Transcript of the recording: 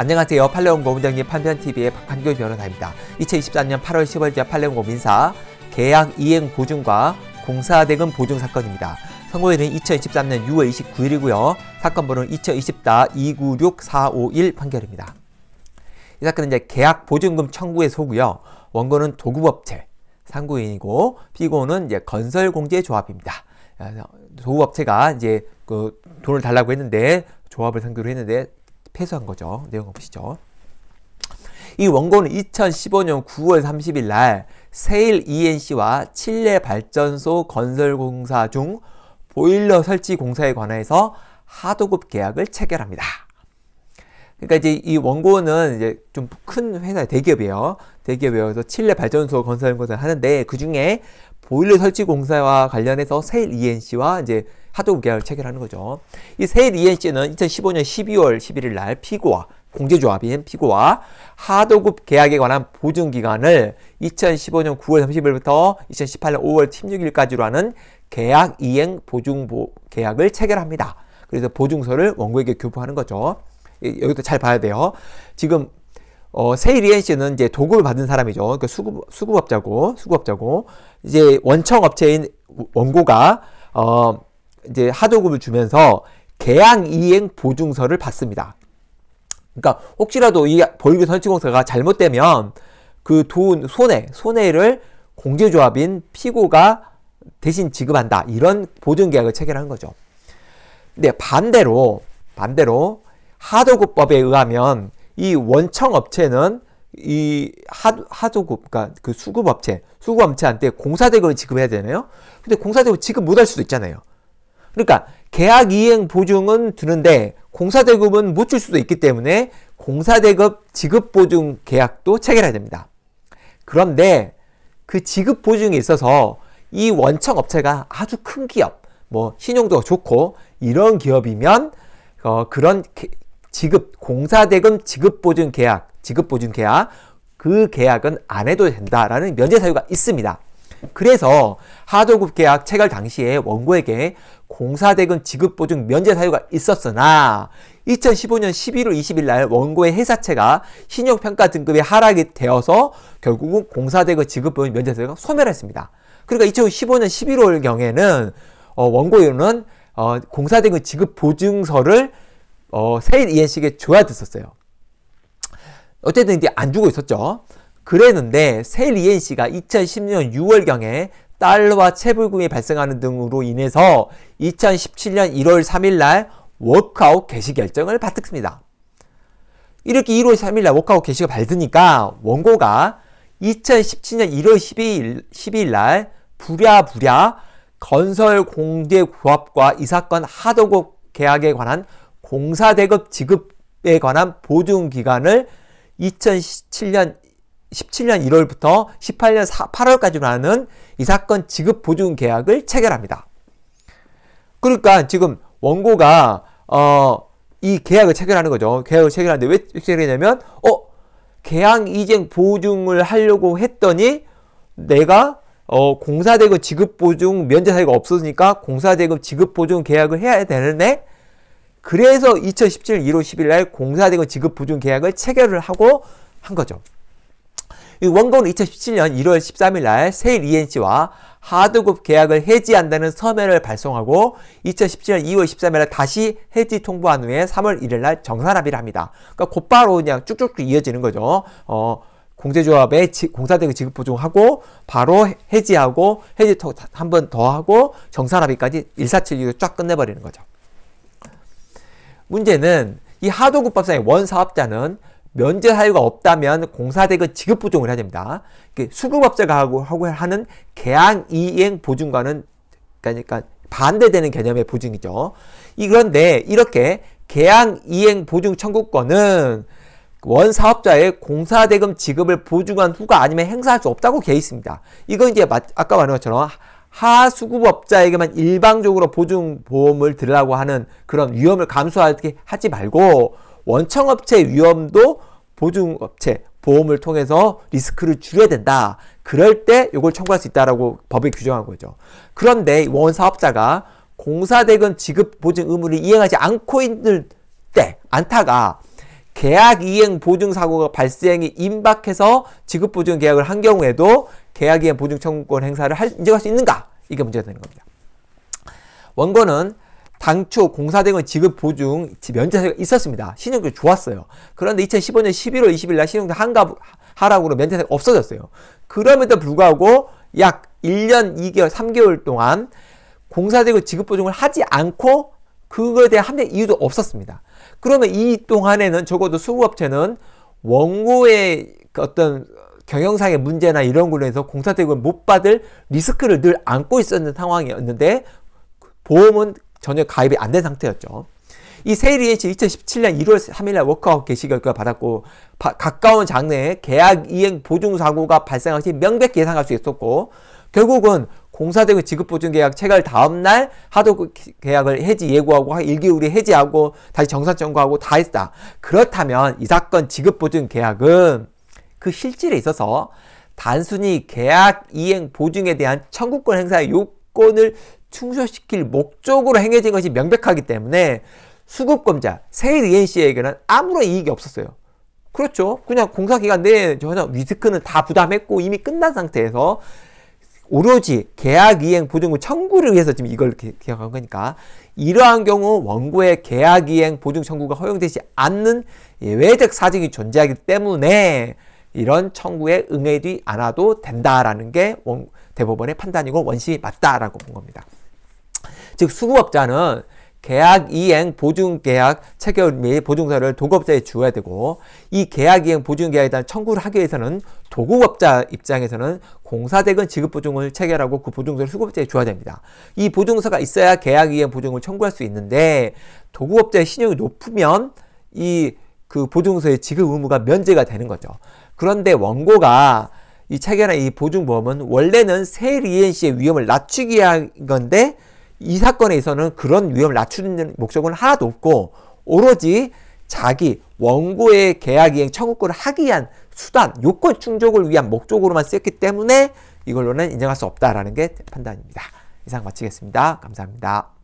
안녕하세요. 팔레온 고문장님 판변TV의 박환규 변호사입니다. 2023년 8월 10월자 팔레온 고민사 계약 이행 보증과 공사 대금 보증 사건입니다. 선고일은 2023년 6월 29일이고요. 사건번호는 2024 296451 판결입니다. 이 사건은 이제 계약 보증금 청구의 소고요. 원고는 도급업체 상고인이고 피고는 이제 건설공제조합입니다. 아, 도급업체가 이제 그 돈을 달라고 했는데 조합을 상대로 했는데 패소한 거죠. 내용 보시죠. 이 원고는 2015년 9월 30일 날 세일 ENC와 칠레 발전소 건설 공사 중 보일러 설치 공사에 관해서 하도급 계약을 체결합니다. 그러니까 이제 이 원고는 이제 좀 큰 회사 대기업이에요. 대기업이어서 칠레 발전소 건설 건설 하는데 그 중에 보일러 설치 공사와 관련해서 세일 ENC와 이제 하도급 계약을 체결하는 거죠. 이 세일 ENC는 2015년 12월 11일 날 피고와 공제조합인 피고와 하도급 계약에 관한 보증 기간을 2015년 9월 30일부터 2018년 5월 16일까지로 하는 계약 이행 보증 계약을 체결합니다. 그래서 보증서를 원고에게 교부하는 거죠. 예, 여기도 잘 봐야 돼요. 지금 어, 세일리엔 씨는 이제 도급을 받은 사람이죠. 그러니까 수급, 수급업자고, 수급업자고. 이제 원청 업체인 원고가, 어, 이제 하도급을 주면서 계약 이행 보증서를 받습니다. 그러니까 혹시라도 이 보유기 설치공사가 잘못되면 그 돈, 손해, 손해를 공제조합인 피고가 대신 지급한다. 이런 보증계약을 체결한 거죠. 근데 반대로, 반대로, 하도급법에 의하면 이 원청 업체는 이 하, 도급 그러니까 그 수급업체, 수급업체한테 공사대금을 지급해야 되네요. 근데 공사대금 지급 못할 수도 있잖아요. 그러니까 계약 이행 보증은 드는데 공사대금은 못 줄 수도 있기 때문에 공사대금 지급 보증 계약도 체결해야 됩니다. 그런데 그 지급 보증에 있어서 이 원청 업체가 아주 큰 기업, 뭐 신용도가 좋고 이런 기업이면 어, 그런 지급, 공사대금 지급보증 계약, 지급보증 계약, 그 계약은 안 해도 된다라는 면제 사유가 있습니다. 그래서 하도급 계약 체결 당시에 원고에게 공사대금 지급보증 면제 사유가 있었으나 2015년 11월 20일 날 원고의 회사채가 신용평가 등급이 하락이 되어서 결국은 공사대금 지급보증 면제 사유가 소멸했습니다. 그러니까 2015년 11월 경에는 어, 원고인은 어, 공사대금 지급보증서를 어, 새엔식에 줘야 됐었어요. 어쨌든 이제 안 주고 있었죠. 그랬는데 세일 이엔 씨가 2010년 6월경에 달러와 채불금이 발생하는 등으로 인해서 2017년 1월 3일날 워크아웃 개시 결정을 받습니다. 이렇게 1월 3일날 워크아웃 개시가 받으니까 원고가 2017년 1월 12일, 12일날 부랴부랴 건설공제구합과 이 사건 하도급 계약에 관한 공사 대급 지급에 관한 보증 기간을 2017년 17년 1월부터 18년 4, 8월까지로 하는 이 사건 지급 보증 계약을 체결합니다. 그러니까 지금 원고가 어, 이 계약을 체결하는 거죠. 계약을 체결하는데 왜 체결했냐면 어 계약 이행 보증을 하려고 했더니 내가 어, 공사대금 지급보증 면제 사유가 없어지니까 공사대금 지급보증 계약을 해야 되는데 그래서 2017년 1월 10일 날 공사대금 지급 보증 계약을 체결을 하고 한 거죠. 원고는 2017년 1월 13일 날 세일 ENC와 하드급 계약을 해지한다는 서면을 발송하고 2017년 2월 13일 날 다시 해지 통보한 후에 3월 1일 날 정산합의를 합니다. 그러니까 곧바로 그냥 쭉쭉쭉 이어지는 거죠. 어, 공제조합에 공사대금 지급 보증하고 바로 해지하고 해지 한번 더 하고 정산합의까지 일사칠리로 쫙 끝내버리는 거죠. 문제는 이 하도급법상의 원사업자는 면제 사유가 없다면 공사대금 지급 보증을 해야 됩니다. 그 수급업자가 하고, 하고 하는 계약 이행 보증과는 그러니까 반대되는 개념의 보증이죠. 이런데 이렇게 계약 이행 보증 청구권은 원 사업자의 공사대금 지급을 보증한 후가 아니면 행사할 수 없다고 개 있습니다. 이건 이제 아까 말한 것처럼 하수급업자에게만 일방적으로 보증보험을 들라고 으 하는 그런 위험을 감수하게 하지 말고 원청업체 위험도 보증업체 보험을 통해서 리스크를 줄여야 된다. 그럴 때 이걸 청구할 수 있다라고 법에 규정한 거죠. 그런데 원사업자가 공사대금 지급 보증 의무를 이행하지 않고 있는 때 안타가 계약 이행 보증 사고가 발생이 임박해서 지급 보증 계약을 한 경우에도 계약 이행 보증 청구권 행사를 할, 인정할 수 있는가? 이게 문제가 되는 겁니다. 원고는 당초 공사대금 지급 보증 면제세가 있었습니다. 신용도 좋았어요. 그런데 2015년 11월 20일 날 신용도 한가 하락으로 면제세가 없어졌어요. 그럼에도 불구하고 약 1년 2개월 3개월 동안 공사대금 지급 보증을 하지 않고 그거에 대한 합리 이유도 없었습니다. 그러면 이 동안에는 적어도 수급업체는 원고의 그 어떤 경영상의 문제나 이런 걸로 해서 공사 대금을 못 받을 리스크를 늘 안고 있었는 상황이었는데 보험은 전혀 가입이 안 된 상태였죠. 이 세일이H 2017년 1월 3일날 워크아웃 개시 결 받았고 바, 가까운 장래에 계약 이행 보증 사고가 발생할 시 명백히 예상할 수 있었고 결국은 공사대금 지급보증계약 체결 다음날 하도 그 계약을 해지 예고하고 1개월이 해지하고 다시 정산 청구하고 다 했다. 그렇다면 이 사건 지급보증계약은 그 실질에 있어서 단순히 계약 이행 보증에 대한 청구권 행사의 요건을 충족시킬 목적으로 행해진 것이 명백하기 때문에 수급검자 세일이엔 씨에게는 아무런 이익이 없었어요. 그렇죠. 그냥 공사기간 내에 전혀 위스크는 다 부담했고 이미 끝난 상태에서 오로지 계약 이행 보증금 청구를 위해서 지금 이걸 기억한 거니까 이러한 경우 원고의 계약 이행 보증 청구가 허용되지 않는 예외적 사정이 존재하기 때문에 이런 청구에 응해지 않아도 된다라는 게 원, 대법원의 판단이고 원심이 맞다라고 본 겁니다. 즉 수급업자는 계약 이행 보증 계약 체결 및 보증서를 도급업자에 주어야 되고 이 계약 이행 보증 계약에 대한 청구를 하기 위해서는 도급업자 입장에서는 공사대금 지급 보증을 체결하고 그 보증서를 수급업자에 줘야 됩니다. 이 보증서가 있어야 계약 이행 보증을 청구할 수 있는데 도급업자의 신용이 높으면 이 그 보증서의 지급 의무가 면제가 되는 거죠. 그런데 원고가 이 책이나 이 보증보험은 원래는 세리엔 n 의 위험을 낮추기 위한 건데 이 사건에서는 그런 위험을 낮추는 목적은 하나도 없고 오로지 자기 원고의 계약 이행 청구권을 하기 위한 수단, 요건 충족을 위한 목적으로만 쓰였기 때문에 이걸로는 인정할 수 없다라는 게 판단입니다. 이상 마치겠습니다. 감사합니다.